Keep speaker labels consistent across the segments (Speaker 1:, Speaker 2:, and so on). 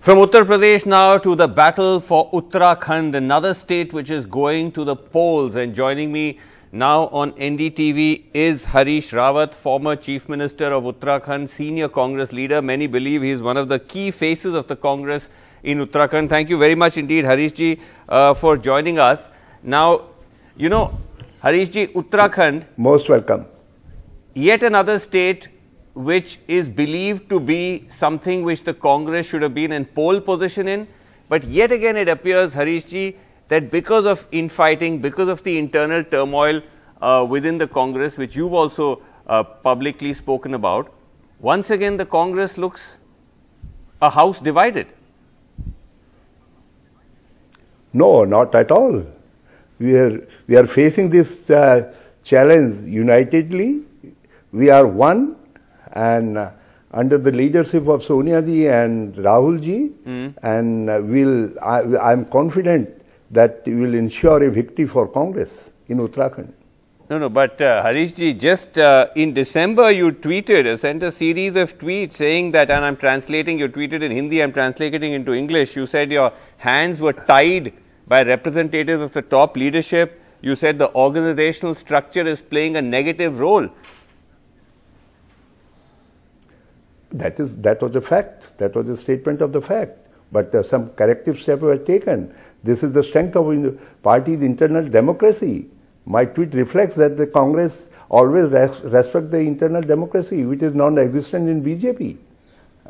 Speaker 1: From Uttar Pradesh now to the battle for Uttarakhand, another state which is going to the polls. And joining me now on NDTV is Harish Rawat, former Chief Minister of Uttarakhand, senior Congress leader. Many believe he is one of the key faces of the Congress in Uttarakhand. Thank you very much indeed, Harish ji, uh, for joining us. Now, you know, Harish ji, Uttarakhand. Most welcome. Yet another state which is believed to be something which the Congress should have been in pole position in. But yet again, it appears, Harishji, that because of infighting, because of the internal turmoil uh, within the Congress, which you've also uh, publicly spoken about, once again the Congress looks a house divided.
Speaker 2: No, not at all. We are, we are facing this uh, challenge unitedly. We are one and uh, under the leadership of Sonia ji and Rahul ji, mm. and uh, will I am confident that we will ensure a victory for Congress in Uttarakhand.
Speaker 1: No, no, but uh, Harish ji, just uh, in December you tweeted, uh, sent a series of tweets saying that, and I'm translating, you tweeted in Hindi, I'm translating into English. You said your hands were tied by representatives of the top leadership. You said the organizational structure is playing a negative role.
Speaker 2: that is that was a fact. That was a statement of the fact. But uh, some corrective steps were taken. This is the strength of the party's internal democracy. My tweet reflects that the Congress always res respect the internal democracy, which is non-existent in BJP.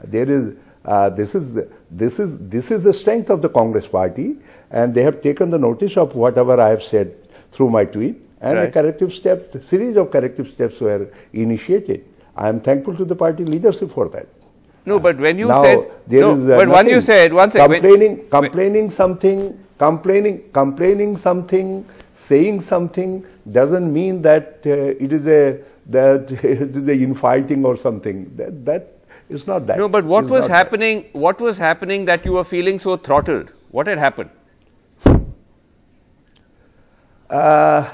Speaker 2: There is uh, this is the, this is this is the strength of the Congress party, and they have taken the notice of whatever I have said through my tweet, and right. a corrective step series of corrective steps were initiated. I am thankful to the party leadership for that.
Speaker 1: No, but when you now, said there no, is, uh, but when you said once complaining,
Speaker 2: when, complaining when, something, complaining, complaining something, saying something doesn't mean that uh, it is a that it is a infighting or something. That, that is not that. No, but what was
Speaker 1: happening? That. What was happening that you were feeling so throttled? What had happened?
Speaker 2: Uh,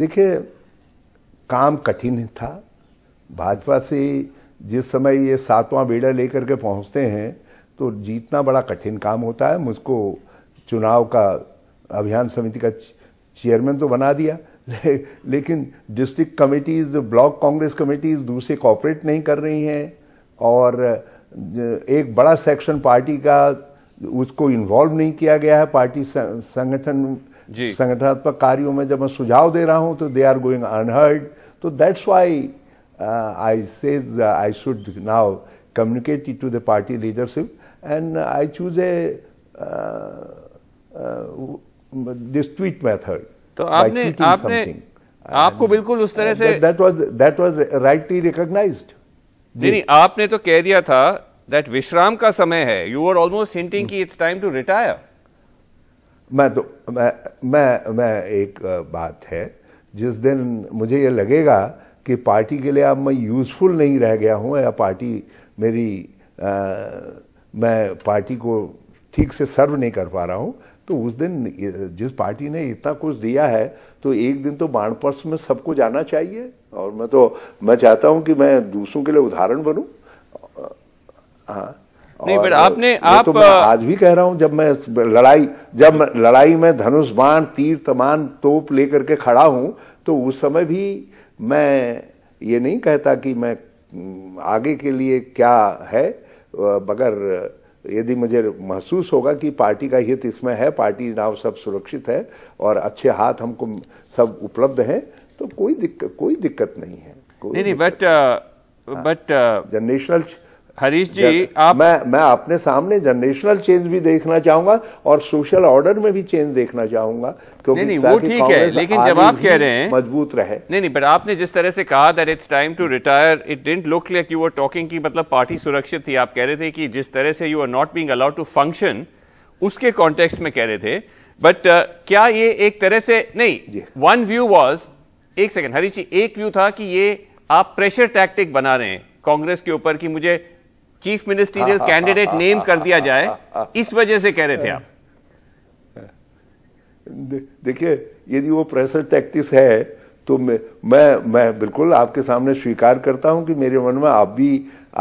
Speaker 2: देखिए काम कठिन था भाजपा से जिस समय ये सातवां बेड़ा लेकर के पहुंचते हैं तो जीतना बड़ा कठिन काम होता है मुझको चुनाव का अभियान समिति का चेयरमैन तो बना दिया ले, लेकिन district committees block Congress committees दूसरे कॉपरेट नहीं कर रही हैं और एक बड़ा सेक्शन पार्टी का उसको इन्वॉल्व नहीं किया गया है पार्टी संगठन संगठनात्मक कार्यों में जब मैं सुझाव दे रहा हूं तो दे आर गोइंग अनहर्ड तो that's why uh, I says uh, I should now communicate it to the party leadership and I choose a this tweet method.
Speaker 1: तो आपने आपने आपको बिल्कुल उस तरह से that
Speaker 2: was that was rightly recognized. नहीं नहीं
Speaker 1: आपने तो कह दिया था दैट विश्राम का समय है यू आर ऑलमोस्ट हिंटिंग कि इट्स टाइम टू रिटायर
Speaker 2: मैं तो मैं मैं मैं एक बात है जिस दिन मुझे ये लगेगा कि पार्टी के लिए अब मैं यूज़फुल नहीं रह गया हूँ या पार्टी मेरी आ, मैं पार्टी को ठीक से सर्व नहीं कर पा रहा हूँ तो उस दिन जिस पार्टी ने इतना कुछ दिया है तो एक दिन तो बाणपर्स में सबको जाना चाहिए और मैं तो मैं चाहता हूँ कि मैं दूसरों के लिए उदाहरण बनूँ हाँ
Speaker 1: नहीं बट आपने तो आप तो मैं
Speaker 2: आज भी कह रहा हूं जब मैं लड़ाई जब लड़ाई में धनुष बाण तीर तमान तोप लेकर के खड़ा हूं तो उस समय भी मैं ये नहीं कहता कि मैं आगे के लिए क्या है मगर यदि मुझे महसूस होगा कि पार्टी का हित इसमें है पार्टी नाव सब सुरक्षित है और अच्छे हाथ हमको सब उपलब्ध हैं तो कोई दिक्कत कोई दिक्कत नहीं है कोई नहीं नहीं
Speaker 1: but but generational Harish ji
Speaker 2: आप मैं मैं अपने सामने जनरेशनल चेंज भी देखना चाहूंगा और सोशल ऑर्डर में भी चेंज देखना चाहूंगा क्योंकि नहीं, नहीं, वो ठीक है लेकिन जब आप कह रहे हैं मजबूत रहे
Speaker 1: नहीं नहीं बट आपने जिस तरह से कहा that it's time to retire it didn't look like you were talking की मतलब पार्टी सुरक्षित थी आप कह रहे थे कि जिस तरह से you are not being allowed to function उसके कॉन्टेक्स्ट में कह रहे थे बट uh, क्या ये एक तरह से नहीं वन व्यू वॉज एक सेकेंड हरीश जी एक व्यू था कि ये आप प्रेशर टैक्टिक बना रहे हैं कांग्रेस के ऊपर कि मुझे चीफ मिनिस्टीरियल कैंडिडेट नेम कर दिया जाए इस वजह से कह रहे थे आप
Speaker 2: देखिए यदि वो प्रेशर टैक्टिस है तो मैं मैं मैं बिल्कुल आपके सामने स्वीकार करता हूं कि मेरे मन में आप भी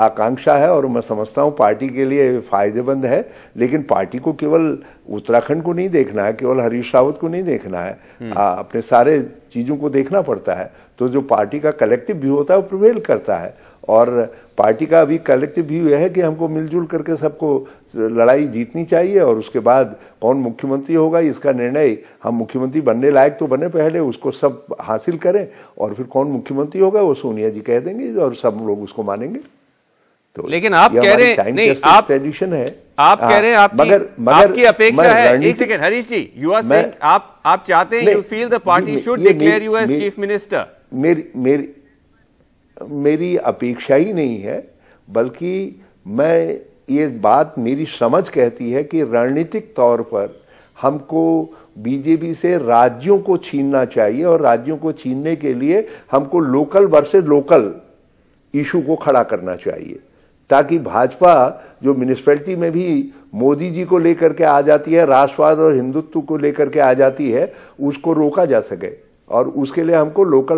Speaker 2: आकांक्षा है और मैं समझता हूं पार्टी के लिए फायदेमंद है लेकिन पार्टी को केवल उत्तराखंड को नहीं देखना है केवल हरीश रावत को नहीं देखना है हम्म। आ, अपने सारे चीजों को देखना पड़ता है तो जो पार्टी का कलेक्टिव व्यू होता है वो प्रिवेल करता है और पार्टी का अभी कलेक्टिव व्यू यह है कि हमको मिलजुल करके सबको लड़ाई जीतनी चाहिए और उसके बाद कौन मुख्यमंत्री होगा इसका निर्णय हम मुख्यमंत्री बनने लायक तो बने पहले उसको सब हासिल करें और फिर कौन मुख्यमंत्री होगा वो सोनिया जी कह देंगे और सब लोग उसको मानेंगे तो
Speaker 1: लेकिन आप कह रहे हैं नहीं आप ट्रेडिशन है आप कह हाँ, रहे हैं आप मगर, मगर आपकी अपेक्षा है एक हरीश जी यू आर आप आप चाहते हैं you feel the party should declare you as chief minister
Speaker 2: मेरी मेरी मेरी अपेक्षा ही नहीं है बल्कि मैं ये बात मेरी समझ कहती है कि रणनीतिक तौर पर हमको बीजेपी से राज्यों को छीनना चाहिए और राज्यों को छीनने के लिए हमको लोकल वर्सेज लोकल इशू को खड़ा करना चाहिए ताकि भाजपा जो म्यूनिसपैलिटी में भी मोदी जी को लेकर के आ जाती है राष्ट्रवाद और हिंदुत्व को लेकर के आ जाती है उसको रोका जा सके और उसके लिए हमको लोकल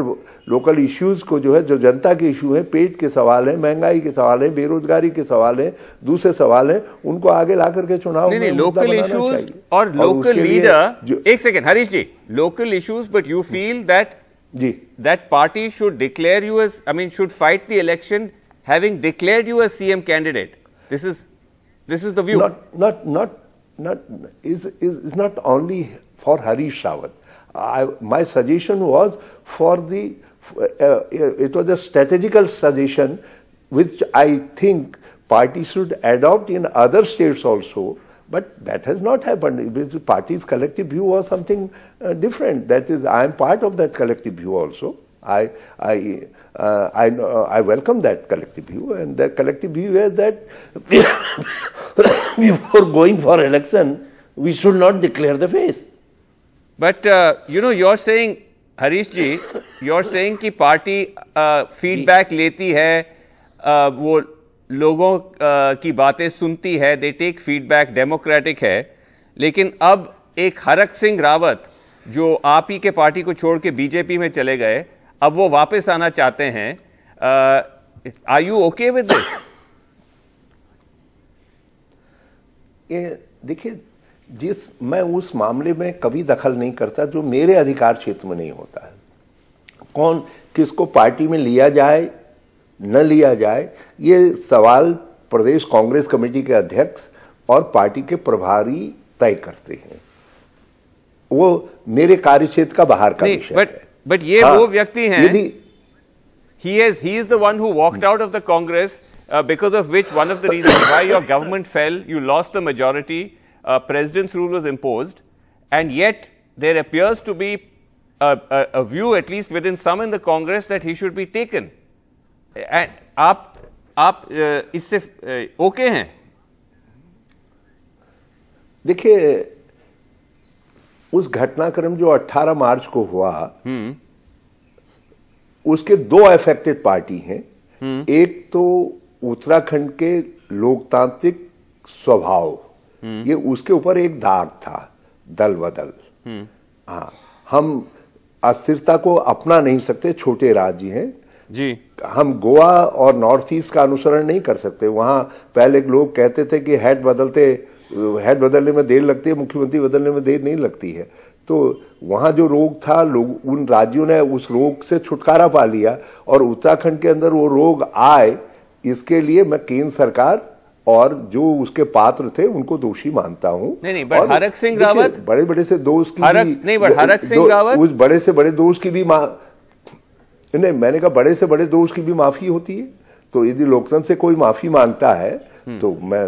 Speaker 2: लोकल इश्यूज को जो है जो जनता के इशू हैं पेट के सवाल हैं महंगाई के सवाल हैं बेरोजगारी के सवाल हैं दूसरे सवाल हैं उनको आगे ला करके चुनाव नहीं, नहीं, लोकल इश्यूज और लोकल लीडर
Speaker 1: एक second Harish ji local issues but you feel that ji that party should declare you as I mean should fight the election having declare you as CM candidate this is this is do
Speaker 2: not not not not is is not only for Harish Rawat I, my suggestion was for the, uh, uh, it was a strategical suggestion which I think parties should adopt in other states also. But that has not happened. The party's collective view was something uh, different. That is, I am part of that collective view also. I, I, uh, I, I welcome that collective view. And that collective view is that before going for election, we should not declare the face.
Speaker 1: But you know your say Harish ji your say party feedback लेती है uh, वो लोगों uh, की बातें सुनती है they take feedback democratic है लेकिन अब एक हरक सिंह रावत जो आप ही के पार्टी को छोड़ के बीजेपी में चले गए अब वो वापस आना चाहते हैं are you okay with this
Speaker 2: देखिए जिस मैं उस मामले में कभी दखल नहीं करता जो मेरे अधिकार क्षेत्र में नहीं होता है कौन किसको पार्टी में लिया जाए न लिया जाए ये सवाल प्रदेश कांग्रेस कमेटी के अध्यक्ष और पार्टी के प्रभारी तय करते हैं वो मेरे कार्य क्षेत्र का बाहर का विषय है
Speaker 1: बट ये हाँ, वो व्यक्ति हैं यदि he is he is the one who walked out of the Congress because of which one of the reason reasons your government fail you lost the majority uh, president's rule was imposed, and yet there appears to be a, a, a, view, at least within some in the Congress, that he should be taken. And aap, aap, uh, isse, uh, okay hain. देखिए
Speaker 2: उस घटनाक्रम जो 18 मार्च को हुआ उसके दो affected party हैं एक तो उत्तराखंड के लोकतांत्रिक स्वभाव ये उसके ऊपर एक दाग था दल बदल हाँ हम अस्थिरता को अपना नहीं सकते छोटे राज्य हैं जी हम गोवा और नॉर्थ ईस्ट का अनुसरण नहीं कर सकते वहाँ पहले लोग कहते थे कि हेड बदलते हेड बदलने में देर लगती है मुख्यमंत्री बदलने में देर नहीं लगती है तो वहाँ जो रोग था लोग उन राज्यों ने उस रोग से छुटकारा पा लिया और उत्तराखंड के अंदर वो रोग आए इसके लिए मैं केंद्र सरकार और जो उसके पात्र थे उनको दोषी मानता हूँ नहीं नहीं बट हरक सिंह रावत बड़े बड़े से दोष की हरक, नहीं बट हरक सिंह रावत उस बड़े से बड़े दोष की भी नहीं मैंने कहा बड़े से बड़े दोष की भी माफी होती है तो यदि लोकतंत्र से कोई माफी मांगता है हम्म। तो मैं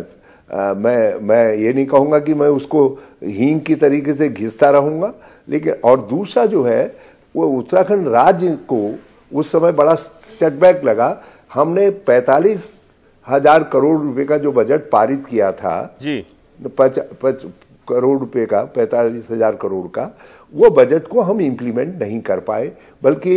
Speaker 2: आ, मैं मैं ये नहीं कहूंगा कि मैं उसको हींग की तरीके से घिसता रहूंगा लेकिन और दूसरा जो है वो उत्तराखंड राज्य को उस समय बड़ा सेटबैक लगा हमने पैतालीस हजार करोड़ रुपए का जो बजट पारित किया था जी तो पच, पच, करोड़ रुपए का पैंतालीस हजार करोड़ का वो बजट को हम इम्प्लीमेंट नहीं कर पाए बल्कि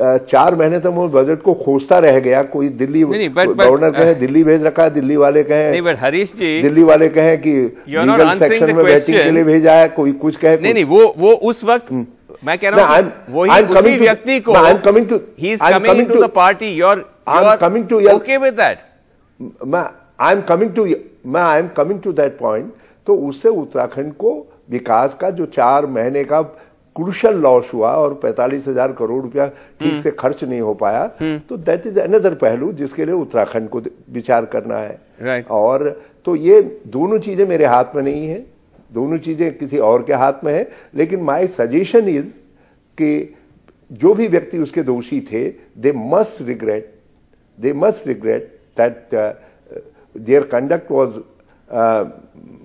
Speaker 2: चार महीने तक वो बजट को खोजता रह गया कोई दिल्ली गवर्नर कहे दिल्ली भेज रखा है दिल्ली वाले कहे
Speaker 1: बट हरीश जी दिल्ली
Speaker 2: वाले कहे कि लीगल सेक्शन में बैटिंग के लिए भेजा है कोई कुछ कहे नहीं नहीं वो वो उस वक्त हम्म।
Speaker 1: मैं कह रहा हूँ वही उसी व्यक्ति को I am coming to he is coming to the party your I am coming to okay with that
Speaker 2: I am coming to मैं I am coming to that point तो उससे उत्तराखंड को विकास का जो चार महीने का क्रुशल लॉस हुआ और पैंतालीस हजार करोड़ रुपया ठीक हम्म। से खर्च नहीं हो पाया हम्म। तो दैट इज अनदर पहलू जिसके लिए उत्तराखंड को विचार करना है right. और तो ये दोनों चीजें मेरे हाथ में नहीं है दोनों चीजें किसी और के हाथ में है लेकिन माई सजेशन इज कि जो भी व्यक्ति उसके दोषी थे they must regret they must regret that uh, their conduct was uh,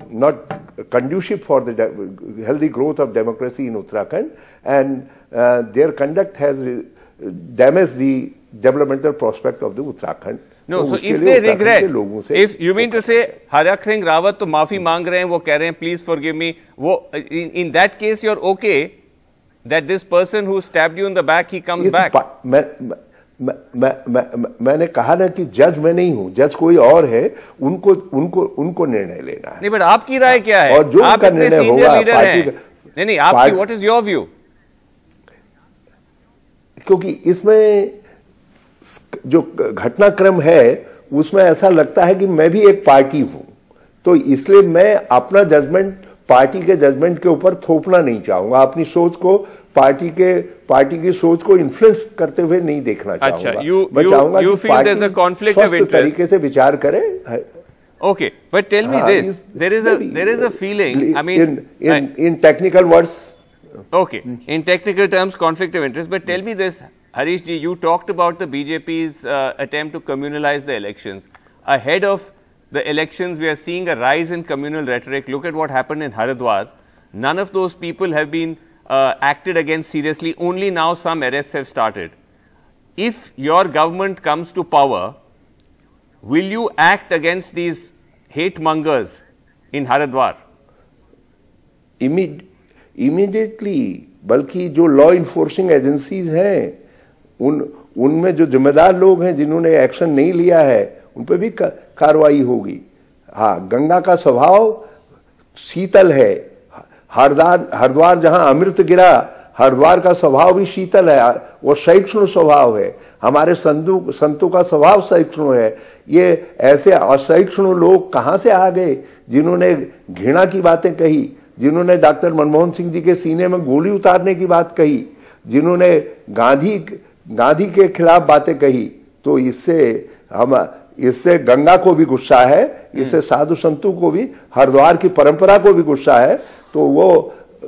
Speaker 2: not conducive for the healthy growth of democracy in Uttarakhand and uh, their conduct has damaged the developmental prospect of the Uttarakhand. No, so, so if they regret, if
Speaker 1: you mean to say Harak Singh Rawat to माफी मांग रहे हैं वो please forgive me in, in that case you're okay that this person who stabbed you in the back he comes back.
Speaker 2: But, मैं, मैंने कहा ना कि जज मैं नहीं हूं जज कोई और है उनको उनको उनको निर्णय लेना है
Speaker 1: नहीं बट आपकी राय क्या है और जो उनका निर्णय होगा नहीं नहीं आपकी व्हाट इज योर व्यू
Speaker 2: क्योंकि इसमें जो घटनाक्रम है उसमें ऐसा लगता है कि मैं भी एक पार्टी हूं तो इसलिए मैं अपना जजमेंट पार्टी के जजमेंट के ऊपर थोपना नहीं चाहूंगा अपनी सोच को पार्टी के पार्टी की सोच को इन्फ्लुएंस करते हुए नहीं you, मैं चाहूंगा you, you feel तरीके से विचार करे
Speaker 1: Okay, but tell me this: there is a there is a feeling. I mean, in technical words. Okay, in technical terms, conflict of interest. But tell me this, Harish ji, you talked about the BJP's uh, attempt to communalize the elections. Ahead of the elections, we are seeing a rise in communal rhetoric. Look at what happened in Haridwar. None of those people have been uh, acted against seriously, only now some arrests have started. If your government comes to power, will you act against these hate mongers in Haridwar? Immedi
Speaker 2: immediately, बल्कि जो law enforcing agencies हैं उन उनमें जो जिम्मेदार लोग हैं जिन्होंने एक्शन नहीं लिया है उन पर भी कार्रवाई होगी हाँ गंगा का स्वभाव शीतल है हरदार हरिद्वार जहां अमृत गिरा हरिद्वार का स्वभाव भी शीतल है वो सहिष्णु स्वभाव है हमारे संतु संतों का स्वभाव सहिष्णु है ये ऐसे असहिष्णु लोग कहाँ से आ गए जिन्होंने घृणा की बातें कही जिन्होंने डॉक्टर मनमोहन सिंह जी के सीने में गोली उतारने की बात कही जिन्होंने गांधी गांधी के खिलाफ बातें कही तो इससे हम इससे गंगा को भी गुस्सा है इससे हम्म। साधु संतों को भी हरिद्वार की परंपरा को भी गुस्सा है तो वो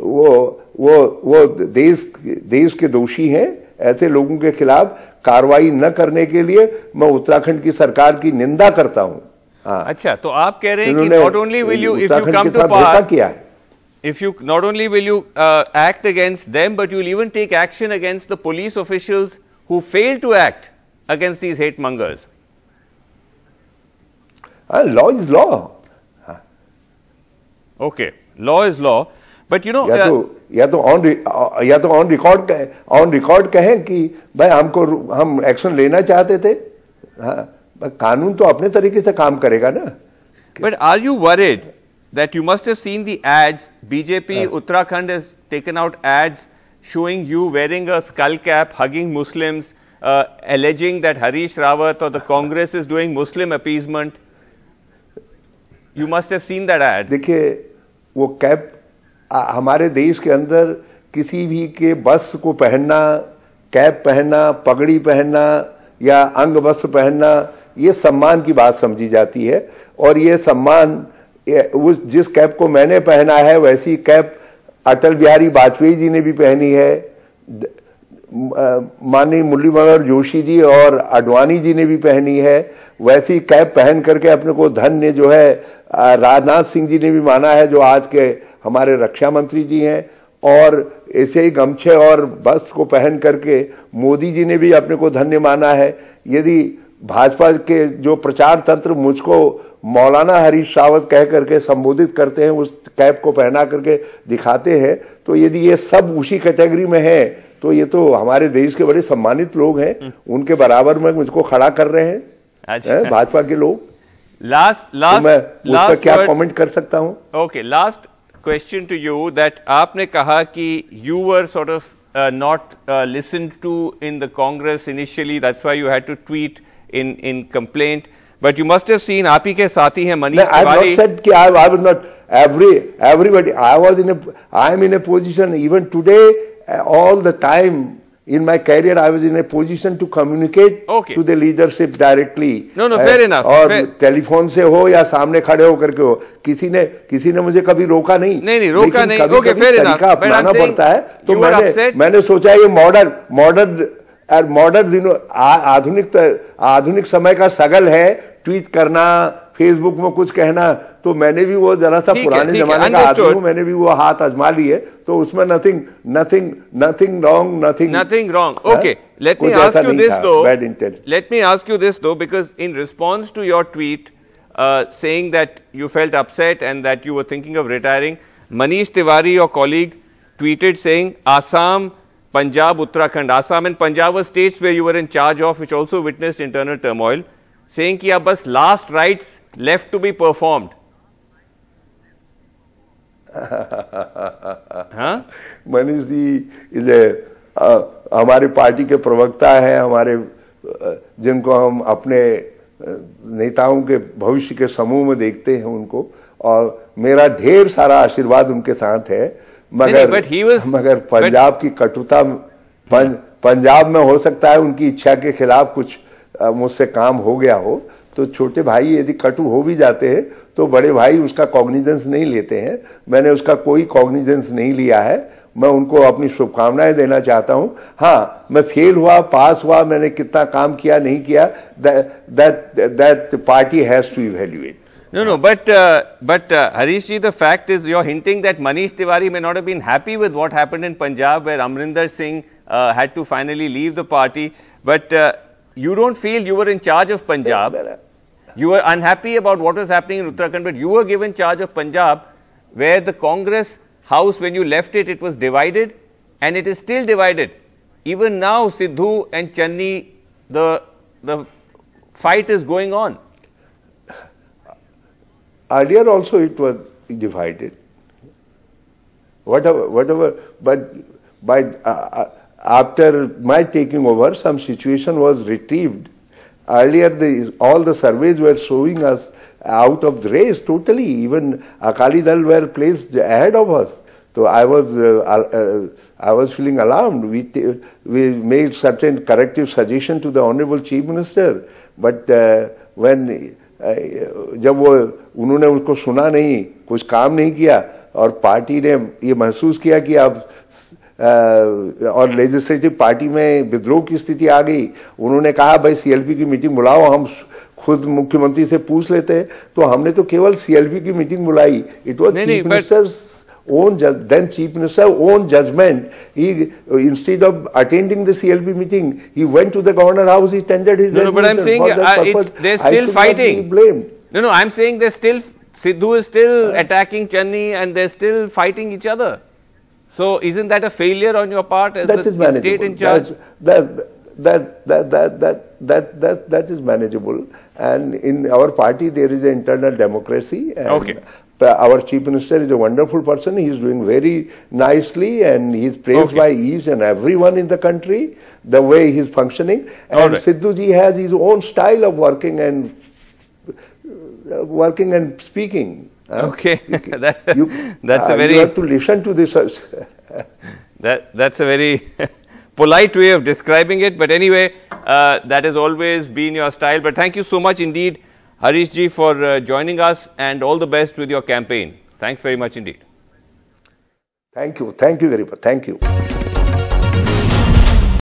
Speaker 2: वो वो वो देश देश के दोषी हैं ऐसे लोगों के खिलाफ कार्रवाई न करने के लिए मैं उत्तराखंड की सरकार की निंदा करता हूं
Speaker 1: हाँ। अच्छा तो आप कह रहे हैं कि not only will you if you come to power किया है if you not only will you uh, act against them but you even take action against the police officials who fail to act against these hate mongers Uh, law is law. Huh? Okay, law is law. But you know या तो या तो on या तो
Speaker 2: on record on record कहें कि भाई हमको हम एक्शन लेना चाहते थे हाँ कानून तो अपने तरीके से काम करेगा ना
Speaker 1: but are you worried that you must have seen the ads BJP Uttarakhand has taken out ads showing you wearing a skull cap, hugging Muslims, uh, alleging that Harish Rawat or the Congress is doing Muslim appeasement. You must have seen that ad देखिए
Speaker 2: वो cap हमारे देश के अंदर किसी भी के बस को पहनना कैप पहनना पगड़ी पहनना या अंग वस्त्र पहनना ये सम्मान की बात समझी जाती है और ये सम्मान उस जिस कैप को मैंने पहना है वैसी कैप अटल बिहारी वाजपेयी जी ने भी पहनी है माननीय मुरली मनोहर जोशी जी और आडवाणी जी ने भी पहनी है वैसी कैप पहन करके अपने को धन्य जो है राजनाथ सिंह जी ने भी माना है जो आज के हमारे रक्षा मंत्री जी हैं और ऐसे ही गमछे और बस को पहन करके मोदी जी ने भी अपने को धन्य माना है यदि भाजपा के जो प्रचार तंत्र मुझको मौलाना हरीश रावत कह करके संबोधित करते हैं उस कैप को पहना करके दिखाते हैं तो यदि ये सब उसी कैटेगरी में है तो ये तो हमारे देश के बड़े सम्मानित लोग हैं हम्म। उनके बराबर में मुझको खड़ा कर रहे हैं
Speaker 1: अच्छा। है, भाजपा
Speaker 2: के लोग
Speaker 1: लास्ट लास्ट तो मैं last पर क्या कमेंट कर सकता हूं okay last question to you that आपने कहा कि you were sort of not listen to in the Congress initially that's why you had to tweet in in complaint but you must have seen आप ही के साथी हैं Manish Tiwari I was
Speaker 2: every I in I am in a position even today all the time in my career, I was in a position to communicate okay. to the leadership directly. No, no, fair enough. or fair. Telephone से हो या सामने खड़े होकर के ho kisi ne kisi ne mujhe kabhi roka nahi nahi nahi roka nahi okay okay, fair enough. अपनाना पड़ता है तो मैंने upset. maine socha ये मॉडर्न modern और मॉडर्न दिनों आधुनिक आधुनिक समय का सगल है ट्वीट करना फेसबुक में कुछ कहना तो मैंने भी वो जरा सा पुराने जमाने का आदमी हूँ मैंने भी वो हाथ आजमा लिए तो उसमें nothing nothing nothing wrong nothing nothing wrong okay
Speaker 1: let me ask you this though let me ask you this though because in response to your tweet saying that you felt upset and that you were thinking of retiring Manish Tiwari your colleague tweeted saying Assam Punjab Uttarakhand Assam and Punjab states states you were in charge of of, which witnessed internal turmoil saying कि अब बस last rites left to be performed. हाँ
Speaker 2: मनीष जी हमारे party के प्रवक्ता हैं हमारे जिनको हम अपने नेताओं के भविष्य के समूह में देखते हैं उनको और मेरा ढेर सारा आशीर्वाद उनके साथ है मगर
Speaker 1: नहीं, was, मगर पंजाब
Speaker 2: but, की कटुता पंजाब में हो सकता है उनकी इच्छा के खिलाफ कुछ मुझसे काम हो गया हो तो छोटे भाई यदि कटु हो भी जाते हैं तो बड़े भाई उसका कॉग्निजेंस नहीं लेते हैं मैंने उसका कोई कॉग्निजेंस नहीं लिया है मैं उनको अपनी शुभकामनाएं देना चाहता हूं हाँ मैं फेल हुआ पास हुआ मैंने कितना काम किया नहीं किया that that party has to evaluate
Speaker 1: no no but but Harish ji the fact is you're hinting that Manish Tiwari may not been happy with what happen in Punjab where Amarinder Singh had to finally leave the party but you don't feel you were in charge of Punjab. You were unhappy about what was happening in Uttarakhand, but you were given charge of Punjab, where the Congress House, when you left it, it was divided, and it is still divided. Even now, Sidhu and Channi, the, the fight is going on.
Speaker 2: Earlier also it was divided. Whatever, whatever, but by uh, uh after my taking over, some situation was retrieved. Earlier, the, all the surveys were showing us out of the race totally. Even Akali Dal were placed ahead of us. So I was, uh, uh, I was feeling alarmed. We, we made certain corrective suggestion to the Honorable Chief Minister. But uh, when, जब वो उन्होंने उसको सुना नहीं कुछ काम नहीं किया और पार्टी ने ये महसूस किया कि अब और लेजिस्लेटिव पार्टी में विद्रोह की स्थिति आ गई उन्होंने कहा भाई सीएलपी की मीटिंग बुलाओ हम खुद मुख्यमंत्री से पूछ लेते हैं तो हमने तो केवल सीएलपी की मीटिंग बुलाई it was chief minister own then chief minister own judgement he instead of attending the CLP meeting he went to the governor house he tended his
Speaker 1: No, no. I'm saying they're still Sidhu is still uh, attacking Channi, and they're still fighting each other. So, isn't that a failure on your part as that the is state in charge?
Speaker 2: That, that, that, that, that, that, that, that is manageable. And in our party, there is an internal democracy. okay. our chief minister is a wonderful person. He is doing very nicely and he is praised okay. by each and everyone in the country, the way he is functioning. And right. has his own style of working and uh, working and speaking.
Speaker 1: Okay, that, you, that's a uh, very. You have
Speaker 2: to listen to this. Uh,
Speaker 1: that that's a very polite way of describing it. But anyway, uh, that has always been your style. But thank you so much indeed, Harish ji, for uh, joining us and all the best with your campaign. Thanks very much indeed.
Speaker 2: Thank you. Thank you very much. Thank you.